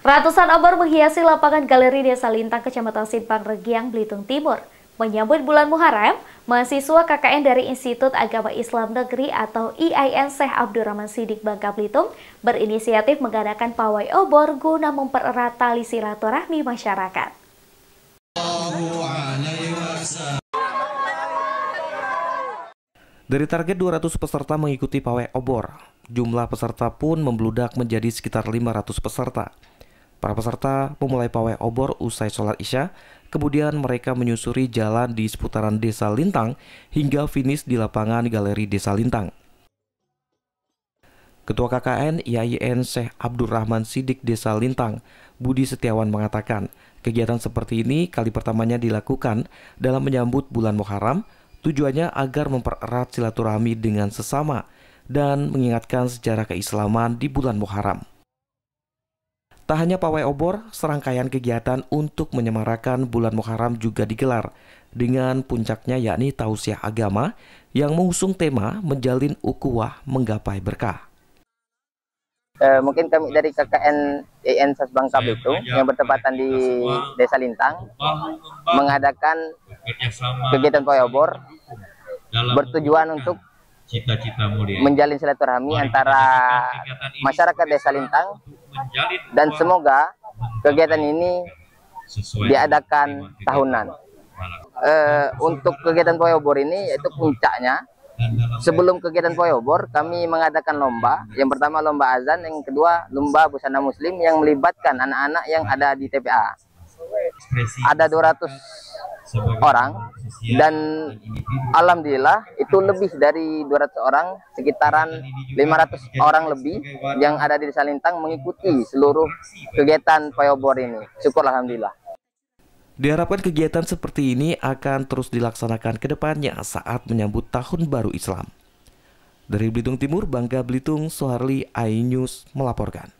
Ratusan obor menghiasi lapangan galeri Desa Lintang, Kecamatan Simpang Regiang, Belitung Timur. Menyambut bulan Muharram, mahasiswa KKN dari Institut Agama Islam Negeri atau e IAIN Syekh Abdurrahman Sidik Bangka Belitung berinisiatif mengadakan pawai obor guna mempererat tali silaturahmi masyarakat. Dari target 200 peserta mengikuti pawai obor, jumlah peserta pun membludak menjadi sekitar 500 peserta. Para peserta memulai pawai obor usai sholat isya, kemudian mereka menyusuri jalan di seputaran Desa Lintang hingga finish di lapangan Galeri Desa Lintang. Ketua KKN IAIN Syekh Abdurrahman Sidik Desa Lintang, Budi Setiawan mengatakan, kegiatan seperti ini kali pertamanya dilakukan dalam menyambut bulan Muharram, tujuannya agar mempererat silaturahmi dengan sesama dan mengingatkan sejarah keislaman di bulan Muharram. Tak hanya pawai obor, serangkaian kegiatan untuk menyemarakan bulan Muharram juga digelar dengan puncaknya yakni tausiah agama yang mengusung tema menjalin ukuah menggapai berkah. Eh, mungkin kami dari KKN EN Sasbangka itu yang bertepatan di Desa Lintang mengadakan kegiatan pawai obor bertujuan untuk cita-cita mulia menjalin silaturahmi antara masyarakat Desa Lintang dan semoga kegiatan ini diadakan tahunan. Uh, untuk kegiatan Poyobor ini yaitu puncaknya sebelum kegiatan Poyobor kami mengadakan lomba yang pertama lomba azan yang kedua lomba busana muslim yang melibatkan anak-anak yang ada di TPA ada 200 orang dan alhamdulillah itu lebih dari 200 orang sekitaran 500 orang lebih yang ada di desa Lintang mengikuti seluruh kegiatan Payobor ini syukur alhamdulillah Diharapkan kegiatan seperti ini akan terus dilaksanakan ke depannya saat menyambut Tahun Baru Islam. Dari Belitung Timur, Bangka Belitung, Soharli, Ainus melaporkan.